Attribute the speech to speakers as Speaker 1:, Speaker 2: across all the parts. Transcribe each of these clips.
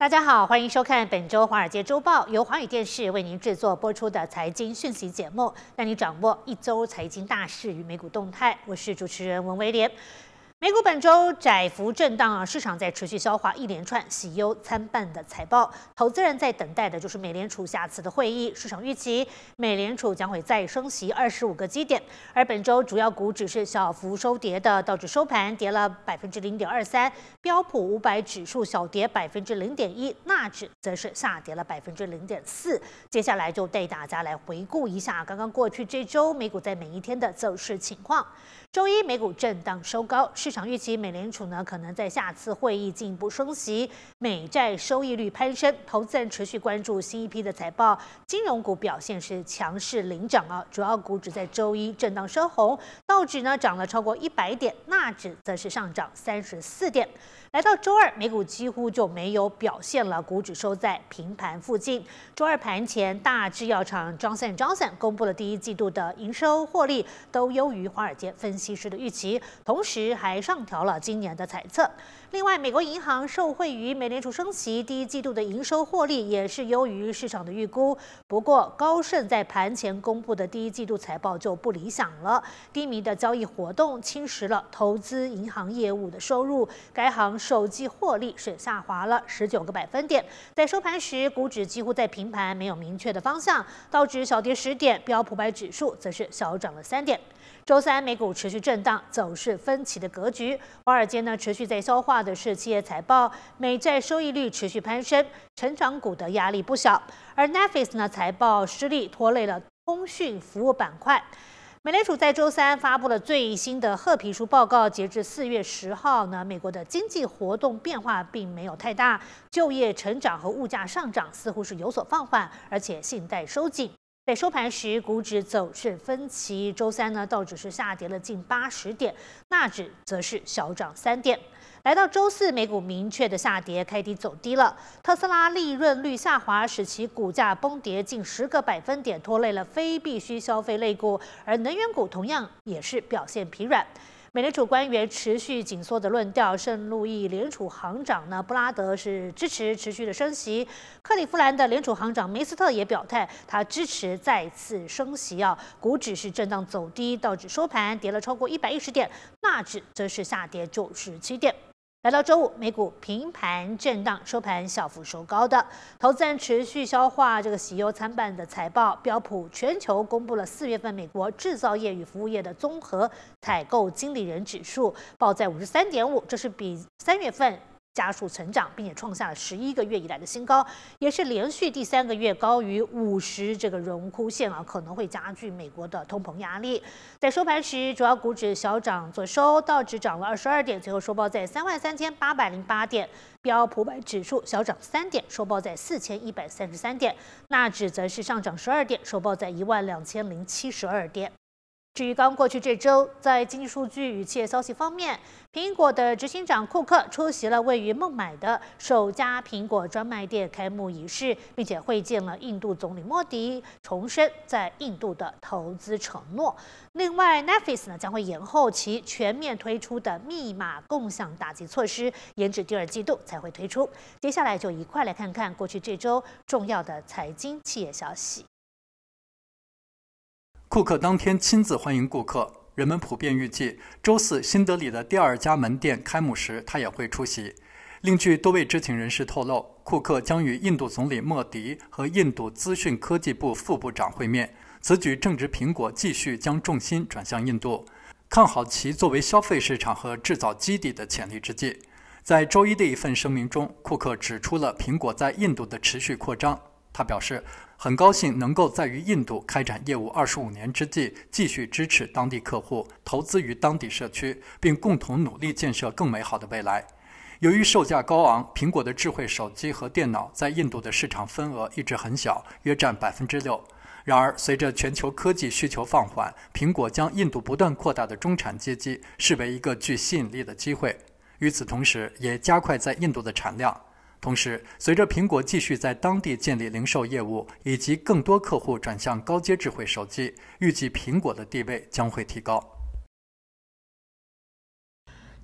Speaker 1: 大家好，欢迎收看本周《华尔街周报》，由华语电视为您制作播出的财经讯息节目，让你掌握一周财经大事与美股动态。我是主持人文威廉。美股本周窄幅震荡，啊，市场在持续消化一连串喜忧参半的财报。投资人在等待的就是美联储下次的会议。市场预期美联储将会再升息二十五个基点。而本周主要股指是小幅收跌的，道指收盘跌了百分之零点二三，标普五百指数小跌百分之零点一，纳指则是下跌了百分之零点四。接下来就带大家来回顾一下刚刚过去这周美股在每一天的走势情况。周一美股震荡收高，市市场预期美联储呢可能在下次会议进一步升息，美债收益率攀升，投资人持续关注新一批的财报。金融股表现是强势领涨啊，主要股指在周一震荡收红，道指呢涨了超过一百点，纳指则是上涨三十四点。来到周二，美股几乎就没有表现了，股指收在平盘附近。周二盘前，大制药厂 Johnson Johnson 公布了第一季度的营收获利都优于华尔街分析师的预期，同时还。上调了今年的财测。另外，美国银行受惠于美联储升息，第一季度的营收获利也是优于市场的预估。不过，高盛在盘前公布的第一季度财报就不理想了，低迷的交易活动侵蚀了投资银行业务的收入，该行首季获利是下滑了十九个百分点。在收盘时，股指几乎在平盘，没有明确的方向。道指小跌十点，标普百指数则是小涨了三点。周三美股持续震荡，走势分歧的格。局，华尔街呢持续在消化的是企业财报，美债收益率持续攀升，成长股的压力不小。而 Netflix 呢财报失利，拖累了通讯服务板块。美联储在周三发布了最新的褐皮书报告，截至四月十号呢，美国的经济活动变化并没有太大，就业成长和物价上涨似乎是有所放缓，而且信贷收紧。收盘时，股指走势分歧。周三呢，道指是下跌了近八十点，纳指则是小涨三点。来到周四，美股明确的下跌，开低走低了。特斯拉利润率下滑，使其股价崩跌近十个百分点，拖累了非必需消费类股，而能源股同样也是表现疲软。美联储官员持续紧缩的论调。圣路易联储行长呢布拉德是支持持续的升息。克利夫兰的联储行长梅斯特也表态，他支持再次升息。啊，股指是震荡走低，道指收盘跌了超过一百一十点，纳指则是下跌九十七点。来到周五，美股平盘震荡，收盘小幅收高。的，投资人持续消化这个喜忧参半的财报。标普全球公布了四月份美国制造业与服务业的综合采购经理人指数，报在五十三点五，这是比三月份。加速成长，并且创下了十一个月以来的新高，也是连续第三个月高于五十这个荣枯线啊，可能会加剧美国的通膨压力。在收盘时，主要股指小涨，左收道指涨了二十二点，最后收报在三万三千八百零八点；标普百指数小涨三点，收报在四千一百三十三点；纳指则是上涨十二点，收报在一万两千零七十二点。至于刚过去这周，在经济数据与企业消息方面，苹果的执行长库克出席了位于孟买的首家苹果专卖店开幕仪式，并且会见了印度总理莫迪，重申在印度的投资承诺。另外，Netflix 呢将会延后其全面推出的密码共享打击措施，延至第二季度才会推出。接下来就一块来看看过去这周重要的财经企业消息。
Speaker 2: 库克当天亲自欢迎顾客，人们普遍预计周四新德里的第二家门店开幕时他也会出席。另据多位知情人士透露，库克将与印度总理莫迪和印度资讯科技部副部长会面。此举正值苹果继续将重心转向印度，看好其作为消费市场和制造基地的潜力之际。在周一的一份声明中，库克指出了苹果在印度的持续扩张。他表示。很高兴能够在于印度开展业务二十五年之际，继续支持当地客户，投资于当地社区，并共同努力建设更美好的未来。由于售价高昂，苹果的智慧手机和电脑在印度的市场份额一直很小，约占百分之六。然而，随着全球科技需求放缓，苹果将印度不断扩大的中产阶级视为一个具吸引力的机会，与此同时，也加快在印度的产量。同时，随着苹果继续在当地建立零售业务，以及更多客户转向高阶智慧手机，预计苹果的地位将会提高。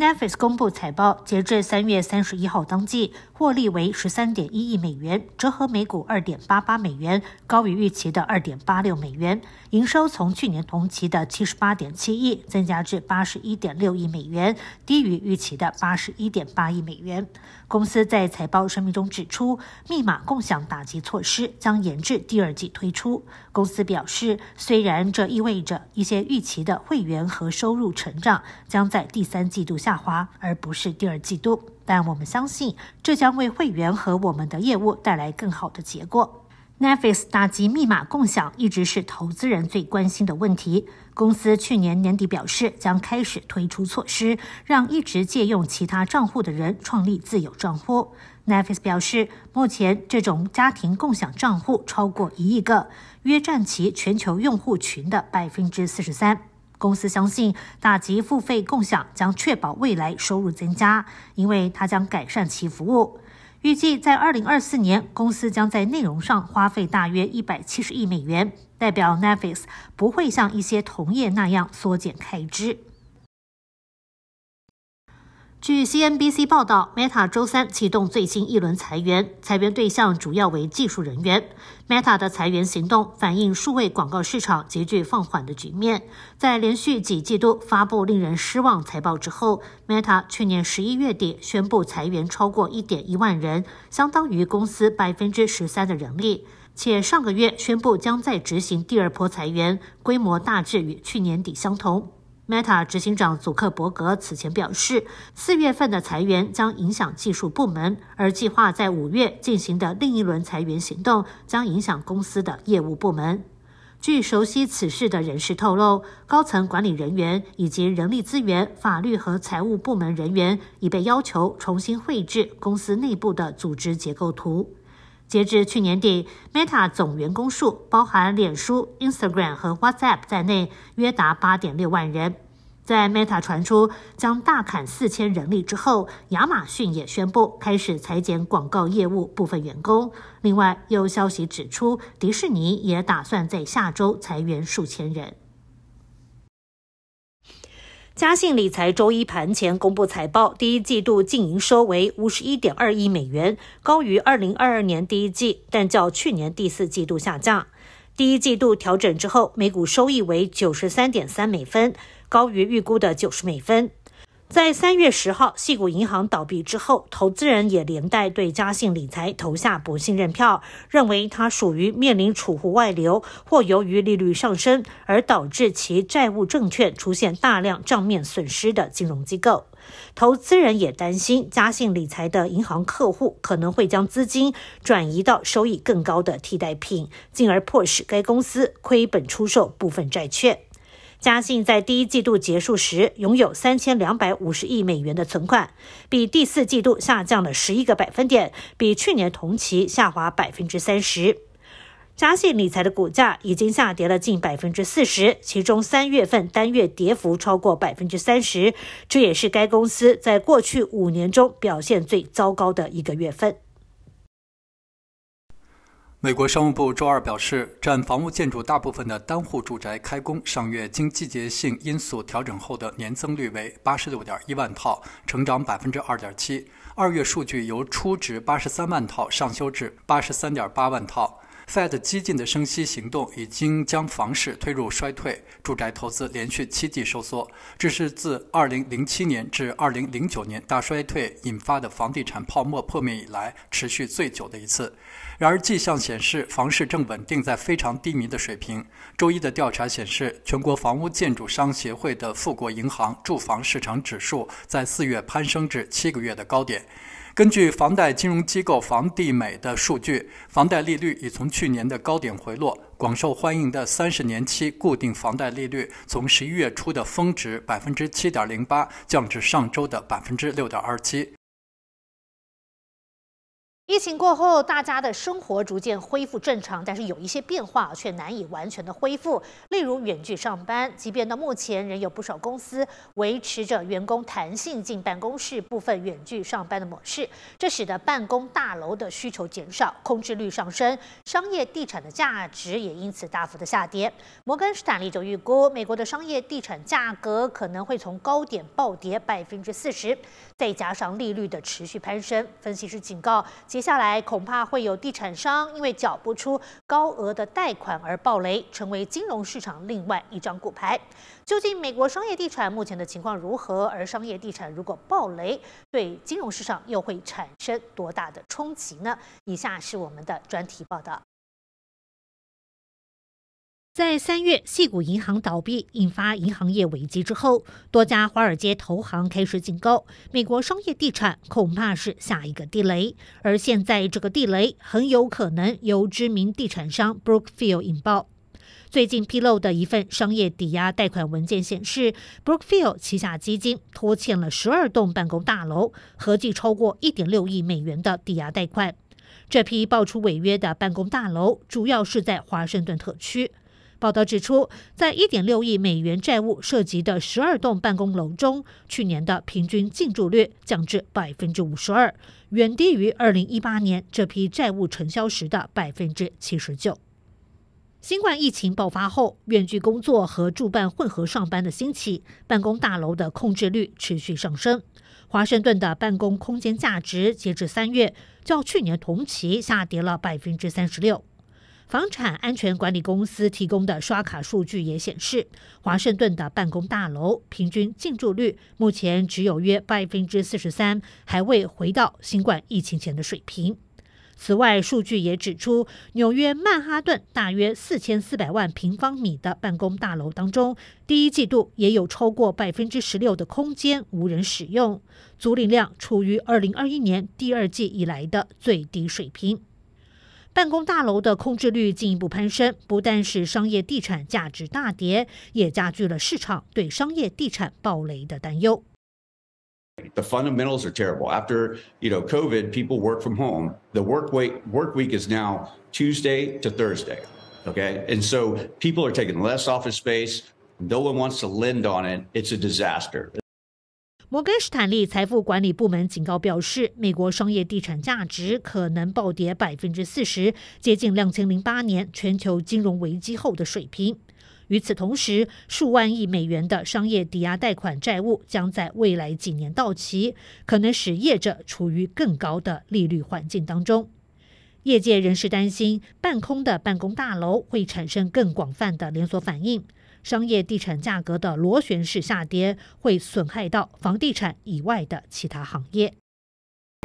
Speaker 1: Netflix 公布财报，截至三月三十一号当季，获利为十三点一亿美元，折合每股二点八八美元，高于预期的二点八六美元。营收从去年同期的七十八点七亿增加至八十一点六亿美元，低于预期的八十一点八亿美元。公司在财报声明中指出，密码共享打击措施将延至第二季推出。公司表示，虽然这意味着一些预期的会员和收入成长将在第三季度下。下滑，而不是第二季度。但我们相信，这将为会员和我们的业务带来更好的结果。Nefis 打击密码共享一直是投资人最关心的问题。公司去年年底表示，将开始推出措施，让一直借用其他账户的人创立自有账户。Nefis 表示，目前这种家庭共享账户超过一亿个，约占其全球用户群的百分之四十三。公司相信，打击付费共享将确保未来收入增加，因为它将改善其服务。预计在二零二四年，公司将在内容上花费大约一百七十亿美元，代表 Netflix 不会像一些同业那样缩减开支。据 CNBC 报道，Meta 周三启动最新一轮裁员，裁员对象主要为技术人员。Meta 的裁员行动反映数位广告市场急剧放缓的局面。在连续几季度发布令人失望财报之后，Meta 去年十一月底宣布裁员超过1.1万人，相当于公司13%的人力，且上个月宣布将在执行第二波裁员，规模大致与去年底相同。Meta 执行长祖克伯格此前表示，四月份的裁员将影响技术部门，而计划在五月进行的另一轮裁员行动将影响公司的业务部门。据熟悉此事的人士透露，高层管理人员以及人力资源、法律和财务部门人员已被要求重新绘制公司内部的组织结构图。截至去年底，Meta 总员工数（包含脸书、Instagram 和 WhatsApp 在内）约达8.6万人。在 Meta 传出将大砍4000人力之后，亚马逊也宣布开始裁减广告业务部分员工。另外，有消息指出，迪士尼也打算在下周裁员数千人。嘉信理财周一盘前公布财报，第一季度净营收为五十一点二亿美元，高于二零二二年第一季，但较去年第四季度下降。第一季度调整之后，每股收益为九十三点三美分，高于预估的九十美分。在三月十号，细谷银行倒闭之后，投资人也连带对嘉信理财投下不信任票，认为它属于面临储户外流或由于利率上升而导致其债务证券出现大量账面损失的金融机构。投资人也担心，嘉信理财的银行客户可能会将资金转移到收益更高的替代品，进而迫使该公司亏本出售部分债券。嘉信在第一季度结束时拥有三千两百五十亿美元的存款，比第四季度下降了十一个百分点，比去年同期下滑百分之三十。嘉信理财的股价已经下跌了近百分之四十，其中三月份单月跌幅超过百分之三十，这也是该公司在过去五年中表现最糟糕的一个月份。
Speaker 2: 美国商务部周二表示，占房屋建筑大部分的单户住宅开工，上月经季节性因素调整后的年增率为八十六点一万套，成长百分之二点七。二月数据由初值八十三万套上修至八十三点八万套。Fed 激进的升息行动已经将房市推入衰退，住宅投资连续七季收缩，这是自2007年至2009年大衰退引发的房地产泡沫破灭以来持续最久的一次。然而，迹象显示房市正稳定在非常低迷的水平。周一的调查显示，全国房屋建筑商协会的富国银行住房市场指数在四月攀升至七个月的高点。根据房贷金融机构房地美的数据，房贷利率已从去年的高点回落。广受欢迎的三十年期固定房贷利率，从十一月初的峰值百分之七点零八，降至上周的百分之六点二七。
Speaker 1: 疫情过后，大家的生活逐渐恢复正常，但是有一些变化却难以完全的恢复。例如远距上班，即便到目前仍有不少公司维持着员工弹性进办公室、部分远距上班的模式，这使得办公大楼的需求减少，空置率上升，商业地产的价值也因此大幅的下跌。摩根士丹利就预估，美国的商业地产价格可能会从高点暴跌百分之四十，再加上利率的持续攀升，分析师警告。接下来恐怕会有地产商因为缴不出高额的贷款而爆雷，成为金融市场另外一张骨牌。究竟美国商业地产目前的情况如何？而商业地产如果爆雷，对金融市场又会产生多大的冲击呢？以下是我们的专题报道。在三月，系谷银行倒闭引发银行业危机之后，多家华尔街投行开始警告，美国商业地产恐怕是下一个地雷。而现在，这个地雷很有可能由知名地产商 Brookfield 引爆。最近披露的一份商业抵押贷款文件显示，Brookfield 旗下基金拖欠了十二栋办公大楼，合计超过一点六亿美元的抵押贷款。这批爆出违约的办公大楼主要是在华盛顿特区。报道指出，在1.6亿美元债务涉及的12栋办公楼中，去年的平均进驻率降至52%，远低于2018年这批债务成交时的79%。新冠疫情爆发后，远距工作和住办混合上班的兴起，办公大楼的控制率持续上升。华盛顿的办公空间价值截至三月，较去年同期下跌了36%。房产安全管理公司提供的刷卡数据也显示，华盛顿的办公大楼平均进驻率目前只有约百分之四十三，还未回到新冠疫情前的水平。此外，数据也指出，纽约曼哈顿大约四千四百万平方米的办公大楼当中，第一季度也有超过百分之十六的空间无人使用，租赁量处于二零二一年第二季以来的最低水平。办公大楼的空置率进一步攀升，不但使商业地产价值大跌，也加剧了市场对商业地产暴雷的担忧。
Speaker 2: The fundamentals are terrible. After you know COVID, people work from home. The work week work week is now Tuesday to Thursday. Okay, and so people are taking less office space. No one wants to lend on it. It's a disaster.
Speaker 1: 摩根士坦利财富管理部门警告表示，美国商业地产价值可能暴跌百分之四十，接近两千零八年全球金融危机后的水平。与此同时，数万亿美元的商业抵押贷款债务将在未来几年到期，可能使业者处于更高的利率环境当中。业界人士担心，半空的办公大楼会产生更广泛的连锁反应。商业地产价格的螺旋式下跌会损害到房地产以外的其他行业。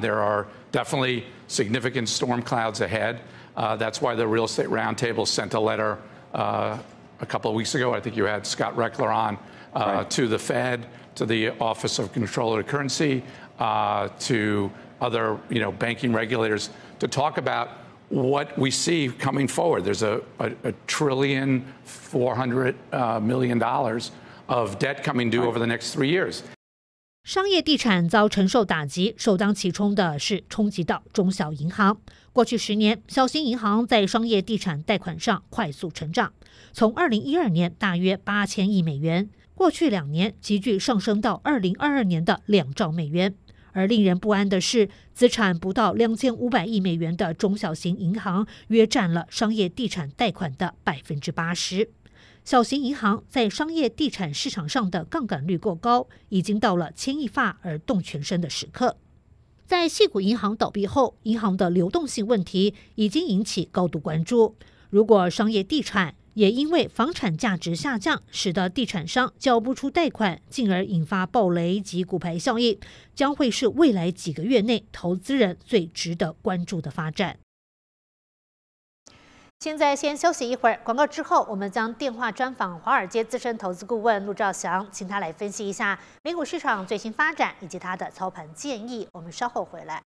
Speaker 2: There are definitely significant storm clouds ahead. Uh, that's why the Real Estate Roundtable sent a letter uh, a couple of weeks ago. I think you had Scott Reckler on uh, to the Fed, to the Office of Control of Currency, to other you know banking regulators to talk about what we see coming forward. There's a, a, a trillion four hundred uh, million dollars of debt coming due over the next three years.
Speaker 1: 商业地产遭承受打击，首当其冲的是冲击到中小银行。过去十年，小型银行在商业地产贷款上快速成长，从二零一二年大约八千亿美元，过去两年急剧上升到二零二二年的两兆美元。而令人不安的是，资产不到两千五百亿美元的中小型银行约占了商业地产贷款的百分之八十。小型银行在商业地产市场上的杠杆率过高，已经到了牵一发而动全身的时刻。在细谷银行倒闭后，银行的流动性问题已经引起高度关注。如果商业地产，也因为房产价值下降，使得地产商交不出贷款，进而引发暴雷及股牌效应，将会是未来几个月内投资人最值得关注的发展。现在先休息一会儿，广告之后我们将电话专访华尔街资深投资顾问陆兆祥，请他来分析一下美股市场最新发展以及他的操盘建议。我们稍后回来。